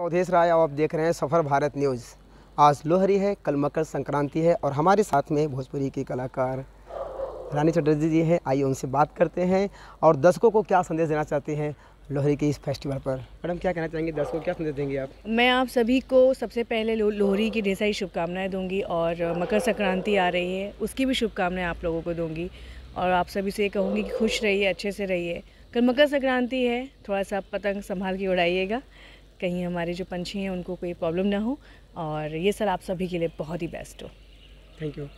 अवधेश राय आप देख रहे हैं सफ़र भारत न्यूज़ आज लोहरी है कल मकर संक्रांति है और हमारे साथ में भोजपुरी के कलाकार रानी चटर्जी जी हैं आइए उनसे बात करते हैं और दर्शकों को क्या संदेश देना चाहते हैं लोहरी के इस फेस्टिवल पर मैडम क्या कहना चाहेंगे दर्शकों क्या संदेश देंगे आप मैं आप सभी को सबसे पहले लोहरी की ढेर सारी शुभकामनाएँ दूंगी और मकर संक्रांति आ रही है उसकी भी शुभकामनाएँ आप लोगों को दूंगी और आप सभी से ये कहूँगी कि खुश रहिए अच्छे से रहिए कल मकर संक्रांति है थोड़ा सा पतंग संभाल के उड़ाइएगा कहीं हमारे जो पंछी हैं उनको कोई प्रॉब्लम ना हो और ये सर आप सभी के लिए बहुत ही बेस्ट हो थैंक यू